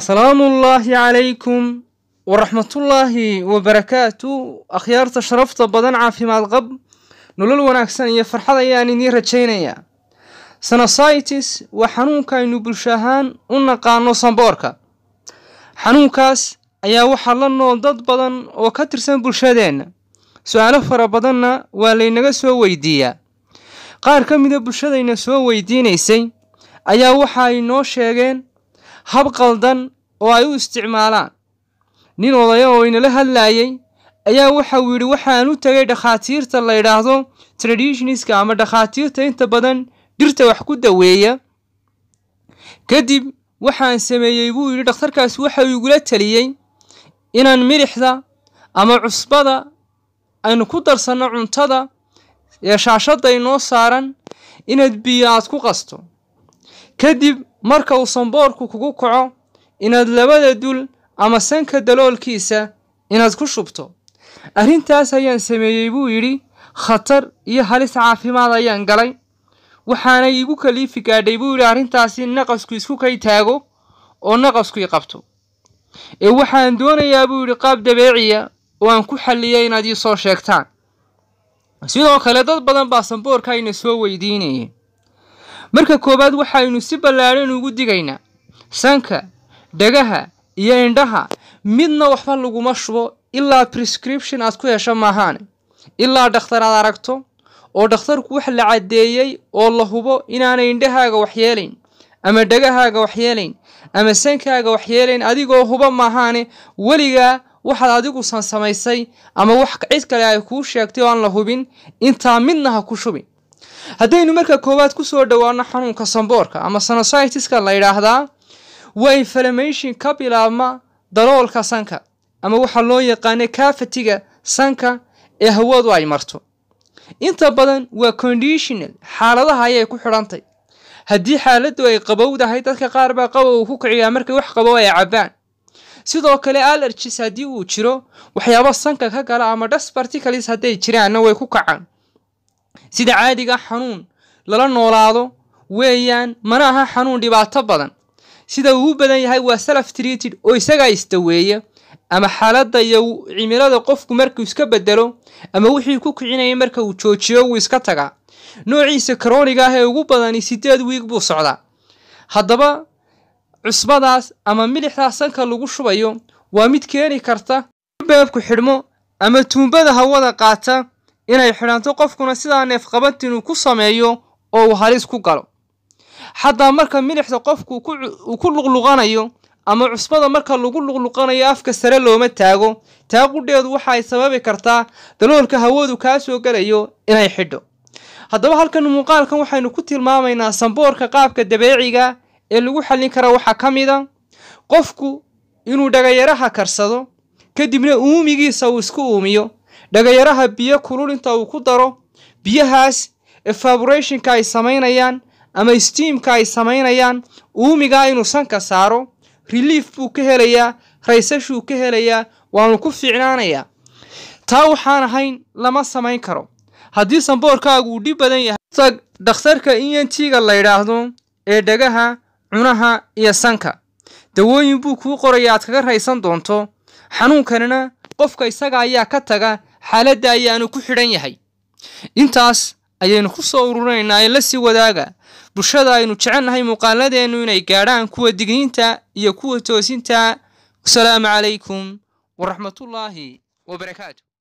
asalaamu ullaahi calaykum waraxmatullaahi wabarakaatu akhyaarta sharafta badan caafimaad qab nolol wanaagsan iyo farxad ayaan idiin rajaynayaa sanositis waa xanuunka aynu bulsho ahaan u naqaano sanboorka xanuunkaas ayaa waxaa la nool dad badan oo ka tirsan bulshadeenna su-aalo fara badanna waa laynaga soo weydiiyaa qaar ka mida bulshadayna soo weydiinaysay ayaa waxa ay noo sheegeen hab qaldan oo ay u isticmaalaan nin odaya oo inala hadlaayey ayaa waxauu yidhi waxaan u tegay dhakhaatiirta la yidhaahdo traditionska ama dhakhaatiirta inta badan dhirta wax ku daweeya kadib waxaan sameeyey buu yidhi dhakhtarkaas waxau igula teliyey inaan midhixda ama cusbada aynu ku darsanno cuntada ee shaashadda inoo saaran inaad biyo aad ku qasto kadib marka uu samboorku kugu kaco inaad labada dul ama sanka daloolkiisa inaad ku shubto arrintaas ayaan sameeyey buu yidhi khatar iyo halis caafimaad ayaan galay waxaana iigu kaliifi gaadhay buu yidhi arrintaasi naqasku isku kay taago oo naqasku i qabto ee waxaan doonayaa buu yidhi qaab dabeeciya oo aan ku xalliya inaad ii soo sheegtaan sidoo kale dad badan baa samboorka ayna soo weydiinayeen marka koowaad waxaynu si ballaadhan ugu digaynaa sanka dhagaha iyo indhaha midna waxba laguma shubo ilaa prescription aad ku hesho maahaane ilaa dhakhtar aad aragto oo dhakhtarku wax la caddeeyey oo la hubo inaanay indhahaaga waxyeelayn ama dhagahaaga waxyeelayn ama sankaaga waxyeelayn adigoo huba maahaane weligaa waxaad adigusan samaysay ama wax cid kale ay kuu sheegtay oo aan la hubin intaa midna ha ku shubin haddaynu marka koowaad kusoo dhowaano xanuunka samboorka ama sanasitiska la yidhaahdaa waa inflamation ka bilaabma daloolka sanka ama waxa loo yaqaana kaafatiga sanka ee hawadu ay marto inta badan waa conditional xaaladaha ayay ku xidhantay haddii xaaladdu ay qabowdahay dadka qaar baa qabow uu ku kiciyaa markay wax qabow ay cabbaan sidoo kale allergis haddii uu jiro waxyaaba sanka ka gala ama dust particles hadday jiraanna way ku kacaan sida caadiga ah xanuun lala noolaado weeyaan mana aha xanuun dhibaato badan sida ugu badan yahay waa self treated oo isagaa isdaweeya ama xaaladda iyo cimilada qofku markuu iska bedelo ama wixii ku kicinaya marka uu joojiyo wuu iska tagaa noociisa karooniga ah ee ugu badani sideed wiig buu socdaa haddaba cusbadaas ama milixdaas sanka lagu shubayo waa mid keeni karta beebku xidhmo ama tuumbada hawada qaata inay xidhanto qofkuna sidaa neefqabantin uu ku sameeyo oo uu halis ku galo xataa marka milixda qofku uu ku luqluqanayo ama cusbada marka lagu luqluqanayo afka sare looma taago taaqudheedu ay sababi kartaa daloolka hawadu kaa soo galayo inay xidho haddaba halkan muuqaalkan waxaynu ku tilmaamaynaa samboorka qaabka dabeeciga ee lagu xallin kara waxaa ka mida ah. qofku inuu dhagayaraha karsado kadibna uumigiisa uu isku uumiyo dhagayaraha biyo kulul inta uu ku daro biyahaas efaborationka ay samaynayaan ama stiimka ay samaynayaan uumiga inuu sanka saaro reliif buu ka helayaa raysashuu ka helayaa waanu ku fiicnaanayaa taa waxaan ahayn lama samayn karo haddii sanboorkaagu uu dhib badan yahay tag dhakhtarka inyantiga e la yidhaahdo ee dhagaha cunaha iyo sanka dawooyin buu kuu qoraya aad kaga raysan doonto xanuunkanina qofka isaga ayaa ka taga xaaladda ayaanu ku xidhan yahay intaas ayaynu ku soo ururinaynaa ee la sii wadaaga bulshada aynu jecelnahay muuqaaladeennu inay gaadhaan kuwa digniinta iyo kuwa toosinta asalaamu calaykum waraxmatullaahi wabarakaatu